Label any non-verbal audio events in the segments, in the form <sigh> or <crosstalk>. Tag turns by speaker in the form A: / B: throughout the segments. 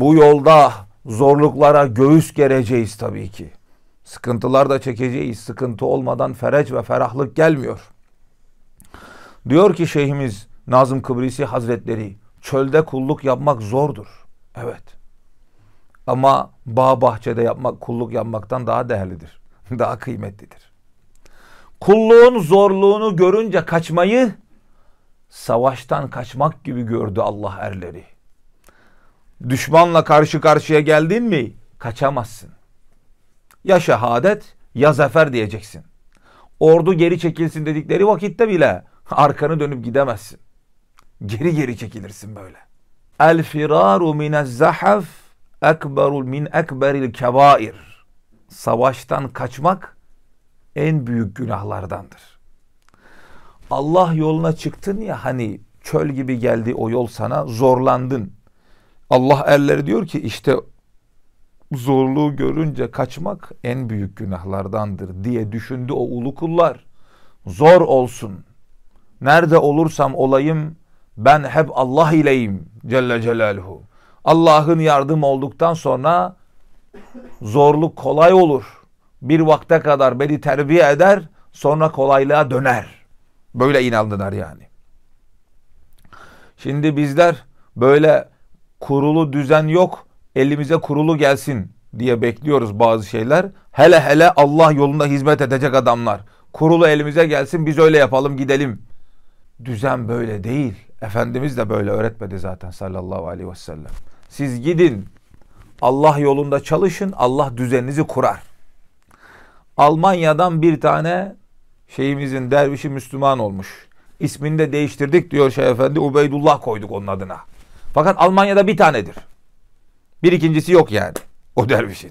A: bu yolda zorluklara göğüs gereceğiz tabii ki. Sıkıntılar da çekeceğiz. Sıkıntı olmadan fereç ve ferahlık gelmiyor. Diyor ki Şeyhimiz Nazım Kıbrisi Hazretleri, çölde kulluk yapmak zordur. Evet. Ama bağ bahçede yapmak, kulluk yapmaktan daha değerlidir. <laughs> Daha kıymetlidir. Kulluğun zorluğunu görünce kaçmayı savaştan kaçmak gibi gördü Allah erleri düşmanla karşı karşıya geldin mi kaçamazsın. Ya şehadet ya zafer diyeceksin. Ordu geri çekilsin dedikleri vakitte bile arkanı dönüp gidemezsin. Geri geri çekilirsin böyle. El firaru minez zahaf ekberul min ekberil kebair. Savaştan kaçmak en büyük günahlardandır. Allah yoluna çıktın ya hani çöl gibi geldi o yol sana zorlandın. Allah erleri diyor ki işte zorluğu görünce kaçmak en büyük günahlardandır diye düşündü o ulu kullar. Zor olsun. Nerede olursam olayım ben hep Allah ileyim Celle Celaluhu. Allah'ın yardım olduktan sonra zorluk kolay olur. Bir vakte kadar beni terbiye eder sonra kolaylığa döner. Böyle inandılar yani. Şimdi bizler böyle kurulu düzen yok. Elimize kurulu gelsin diye bekliyoruz bazı şeyler. Hele hele Allah yolunda hizmet edecek adamlar. Kurulu elimize gelsin biz öyle yapalım gidelim. Düzen böyle değil. Efendimiz de böyle öğretmedi zaten sallallahu aleyhi ve sellem. Siz gidin Allah yolunda çalışın Allah düzeninizi kurar. Almanya'dan bir tane şeyimizin dervişi Müslüman olmuş. İsmini de değiştirdik diyor Şeyh Efendi. Ubeydullah koyduk onun adına. Fakat Almanya'da bir tanedir. Bir ikincisi yok yani o dervişin.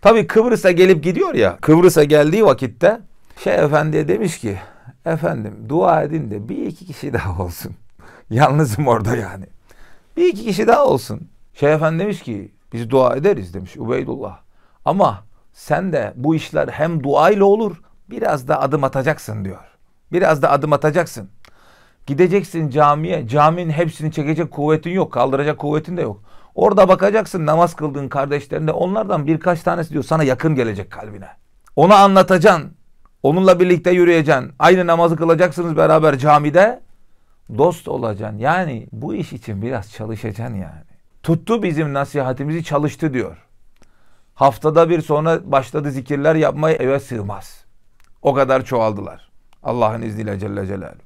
A: Tabi Kıbrıs'a gelip gidiyor ya. Kıbrıs'a geldiği vakitte şey efendiye demiş ki efendim dua edin de bir iki kişi daha olsun. <laughs> Yalnızım orada yani. Bir iki kişi daha olsun. Şey efendi demiş ki biz dua ederiz demiş Ubeydullah. Ama sen de bu işler hem duayla olur biraz da adım atacaksın diyor. Biraz da adım atacaksın. Gideceksin camiye. Caminin hepsini çekecek kuvvetin yok. Kaldıracak kuvvetin de yok. Orada bakacaksın namaz kıldığın kardeşlerinde onlardan birkaç tanesi diyor sana yakın gelecek kalbine. Ona anlatacaksın. Onunla birlikte yürüyeceksin. Aynı namazı kılacaksınız beraber camide. Dost olacaksın. Yani bu iş için biraz çalışacaksın yani. Tuttu bizim nasihatimizi çalıştı diyor. Haftada bir sonra başladı zikirler yapmaya eve sığmaz. O kadar çoğaldılar. Allah'ın izniyle Celle Celaluhu.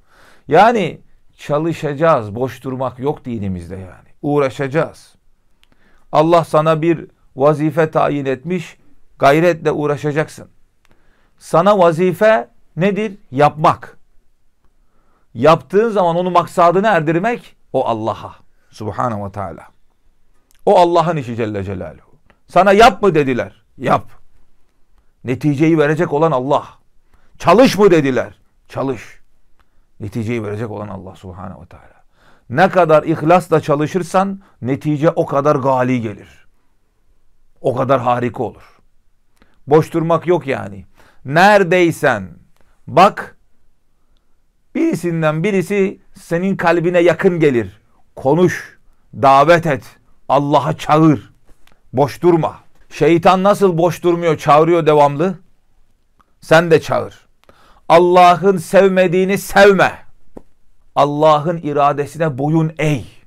A: Yani çalışacağız. Boş durmak yok dinimizde yani. Uğraşacağız. Allah sana bir vazife tayin etmiş. Gayretle uğraşacaksın. Sana vazife nedir? Yapmak. Yaptığın zaman onu maksadını erdirmek o Allah'a. Subhanahu ve Teala. O Allah'ın işi Celle Celaluhu. Sana yap mı dediler? Yap. Neticeyi verecek olan Allah. Çalış mı dediler? Çalış. Neticeyi verecek olan Allah Subhanahu ve Teala. Ne kadar ihlasla çalışırsan netice o kadar gali gelir. O kadar harika olur. Boş durmak yok yani. Neredeysen bak birisinden birisi senin kalbine yakın gelir. Konuş, davet et, Allah'a çağır. Boş durma. Şeytan nasıl boş durmuyor, çağırıyor devamlı? Sen de çağır. Allah'ın sevmediğini sevme. Allah'ın iradesine boyun eğ.